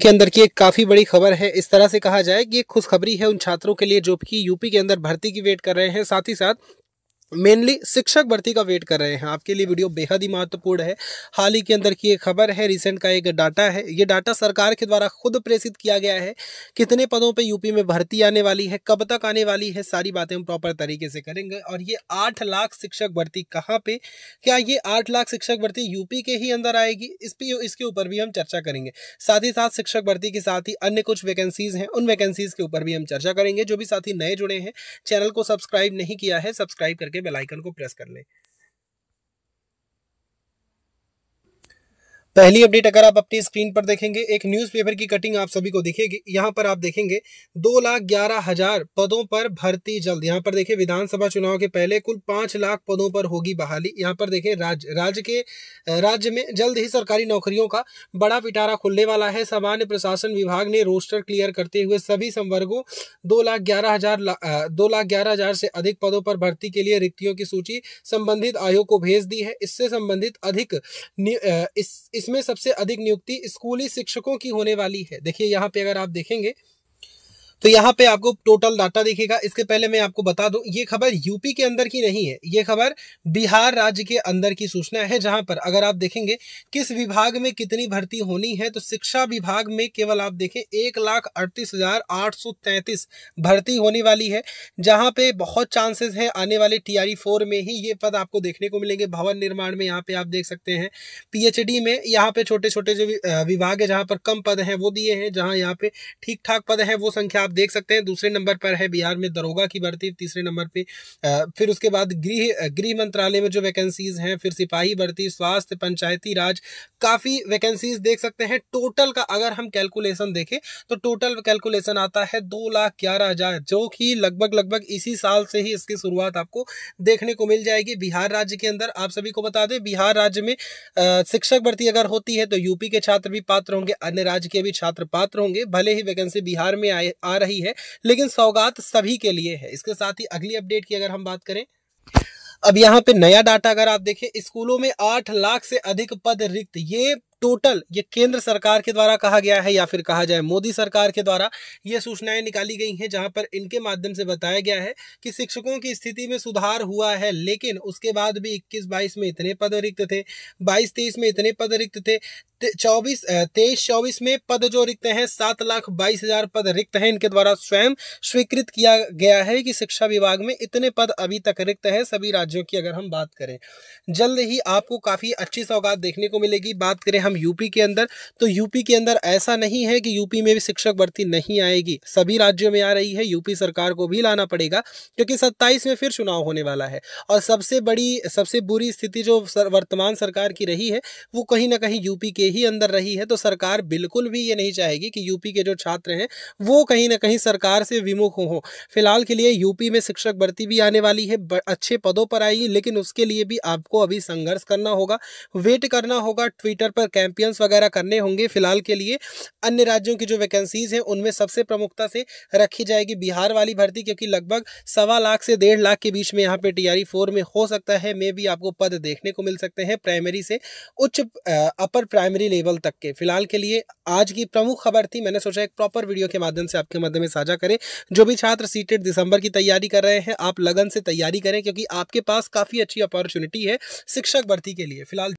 के अंदर की एक काफी बड़ी खबर है इस तरह से कहा जाए कि एक खुशखबरी है उन छात्रों के लिए जो कि यूपी के अंदर भर्ती की वेट कर रहे हैं साथ ही साथ मेनली शिक्षक भर्ती का वेट कर रहे हैं आपके लिए वीडियो बेहद ही महत्वपूर्ण है हाल ही के अंदर की एक खबर है रिसेंट का एक डाटा है ये डाटा सरकार के द्वारा खुद प्रेषित किया गया है कितने पदों पे यूपी में भर्ती आने वाली है कब तक आने वाली है सारी बातें हम प्रॉपर तरीके से करेंगे और ये आठ लाख शिक्षक भर्ती कहाँ पे क्या ये आठ लाख शिक्षक भर्ती यूपी के ही अंदर आएगी इस पर इसके ऊपर भी हम चर्चा करेंगे साथ ही साथ शिक्षक भर्ती के साथ ही अन्य कुछ वैकेंसीज हैं उन वैकेंसीज के ऊपर भी हम चर्चा करेंगे जो भी साथी नए जुड़े हैं चैनल को सब्सक्राइब नहीं किया है सब्सक्राइब करके बेल आइकन को प्रेस कर लें पहली अपडेट अगर आप अपनी स्क्रीन पर देखेंगे एक न्यूज़पेपर की कटिंग आप सभी को दिखेगी यहाँ पर आप देखेंगे दो लाख ग्यारह हजार पदों पर भर्ती जल्द यहाँ पर देखिए विधानसभा चुनाव के पहले कुल पांच लाख पदों पर होगी बहाली यहाँ पर देखें राज्य राज्य के राज्य में जल्द ही सरकारी नौकरियों का बड़ा पिटारा खुलने वाला है सामान्य प्रशासन विभाग ने रोस्टर क्लियर करते हुए सभी संवर्गों दो लाख ग्यारह हजार दो लाख ग्यारह हजार से अधिक पदों पर भर्ती के लिए रिक्तियों की सूची संबंधित आयोग को भेज दी है इससे संबंधित अधिक इस इसमें सबसे अधिक नियुक्ति स्कूली शिक्षकों की होने वाली है देखिए यहाँ पे अगर आप देखेंगे तो यहाँ पे आपको टोटल डाटा दिखेगा इसके पहले मैं आपको बता दूं ये खबर यूपी के अंदर की नहीं है ये खबर बिहार राज्य के अंदर की सूचना है जहां पर अगर आप देखेंगे किस विभाग में कितनी भर्ती होनी है तो शिक्षा विभाग में केवल आप देखें एक लाख अड़तीस हजार आठ सौ तैंतीस भर्ती होने वाली है जहां पे बहुत चांसेस है आने वाले टी फोर e में ही ये पद आपको देखने को मिलेंगे भवन निर्माण में यहाँ पे आप देख सकते हैं पी में यहाँ पे छोटे छोटे जो विभाग है जहां पर कम पद है वो दिए हैं जहाँ यहाँ पे ठीक ठाक पद हैं वो संख्या आप देख सकते हैं दूसरे नंबर पर है बिहार में दरोगा की भर्ती तीसरे नंबर पे फिर उसके बाद गृह गृह मंत्रालय में जो वैकेंसीज हैं फिर सिपाही भर्ती स्वास्थ्य पंचायती राज काफ़ी वैकेंसीज देख सकते हैं टोटल का अगर हम कैलकुलेशन देखें तो टोटल कैलकुलेशन आता है दो लाख ग्यारह हज़ार जो कि लगभग लगभग इसी साल से ही इसकी शुरुआत आपको देखने को मिल जाएगी बिहार राज्य के अंदर आप सभी को बता दें बिहार राज्य में शिक्षक भर्ती अगर होती है तो यूपी के छात्र भी पात्र होंगे अन्य राज्य के भी छात्र पात्र होंगे भले ही वैकेंसी बिहार में आए आ रही है लेकिन सौगात सभी के लिए है इसके साथ ही अगली अपडेट की अगर हम बात करें अब यहाँ पे नया डाटा अगर आप देखें स्कूलों में आठ लाख से अधिक पद रिक्त ये टोटल ये केंद्र सरकार के द्वारा कहा गया है या फिर कहा जाए मोदी सरकार के द्वारा ये सूचनाएं निकाली गई हैं जहां पर इनके माध्यम से बताया गया है कि शिक्षकों की स्थिति में सुधार हुआ है लेकिन उसके बाद भी इक्कीस बाईस में इतने पद रिक्त थे बाईस तेईस में इतने पद रिक्त थे चौबीस तेईस चौबीस में पद जो रिक्त हैं सात लाख बाईस हजार पद रिक्त हैं इनके द्वारा स्वयं स्वीकृत किया गया है कि शिक्षा विभाग में इतने पद अभी तक रिक्त हैं सभी राज्यों की अगर हम बात करें जल्द ही आपको काफ़ी अच्छी सौगात देखने को मिलेगी बात करें हम हम यूपी के अंदर तो यूपी के अंदर ऐसा नहीं है कि यूपी में भी शिक्षक भर्ती नहीं आएगी सभी राज्यों में आ रही है यूपी सरकार को भी लाना पड़ेगा क्योंकि सत्ताईस में फिर चुनाव होने वाला है और सबसे बड़ी सबसे बुरी स्थिति जो सर, वर्तमान सरकार की रही है वो कहीं ना कहीं यूपी के ही अंदर रही है तो सरकार बिल्कुल भी ये नहीं चाहेगी कि यूपी के जो छात्र हैं वो कहीं ना कहीं सरकार से विमुख हों फिलहाल के लिए यूपी में शिक्षक भर्ती भी आने वाली है अच्छे पदों पर आएगी लेकिन उसके लिए भी आपको अभी संघर्ष करना होगा वेट करना होगा ट्विटर पर कैंपियंस वगैरह करने होंगे फिलहाल के लिए अन्य राज्यों की जो वैकेंसीज़ हैं उनमें सबसे प्रमुखता से रखी जाएगी बिहार वाली भर्ती क्योंकि लगभग सवा लाख से डेढ़ लाख के बीच में यहाँ पे टीआरई फोर में हो सकता है मे भी आपको पद देखने को मिल सकते हैं प्राइमरी से उच्च अपर प्राइमरी लेवल तक के फिलहाल के लिए आज की प्रमुख खबर थी मैंने सोचा एक प्रॉपर वीडियो के माध्यम से आपके मध्य में साझा करें जो भी छात्र सीटेड दिसंबर की तैयारी कर रहे हैं आप लगन से तैयारी करें क्योंकि आपके पास काफ़ी अच्छी अपॉर्चुनिटी है शिक्षक भर्ती के लिए फिलहाल